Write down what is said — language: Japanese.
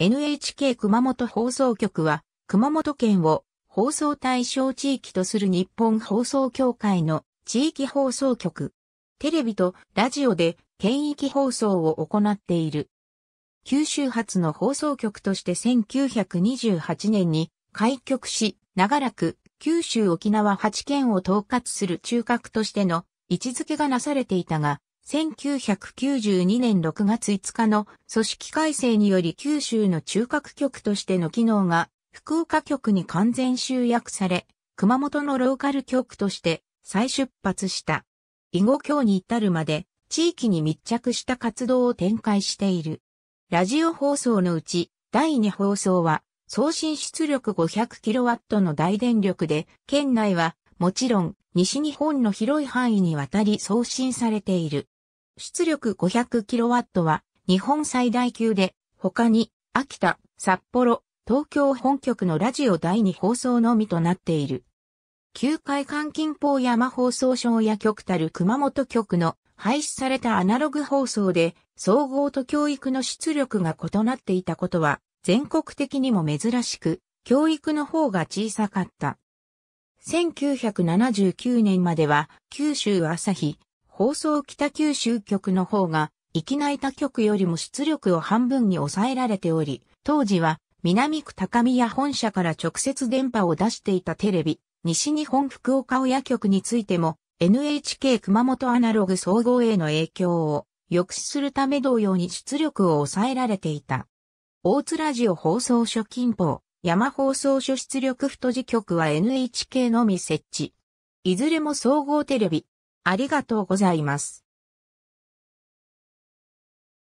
NHK 熊本放送局は、熊本県を放送対象地域とする日本放送協会の地域放送局。テレビとラジオで県域放送を行っている。九州発の放送局として1928年に開局し、長らく九州沖縄8県を統括する中核としての位置づけがなされていたが、1992年6月5日の組織改正により九州の中核局としての機能が福岡局に完全集約され、熊本のローカル局として再出発した。囲碁今に至るまで地域に密着した活動を展開している。ラジオ放送のうち第2放送は送信出力 500kW の大電力で県内はもちろん西日本の広い範囲にわたり送信されている。出力 500kW は日本最大級で、他に秋田、札幌、東京本局のラジオ第2放送のみとなっている。旧海関近方山放送省や局たる熊本局の廃止されたアナログ放送で総合と教育の出力が異なっていたことは全国的にも珍しく教育の方が小さかった。1979年までは九州朝日、放送北九州局の方が、いきなり他局よりも出力を半分に抑えられており、当時は南区高宮本社から直接電波を出していたテレビ、西日本福岡親局についても、NHK 熊本アナログ総合への影響を抑止するため同様に出力を抑えられていた。大津ラジオ放送所近報、山放送所出力太字局は NHK のみ設置。いずれも総合テレビ、ありがとうございます。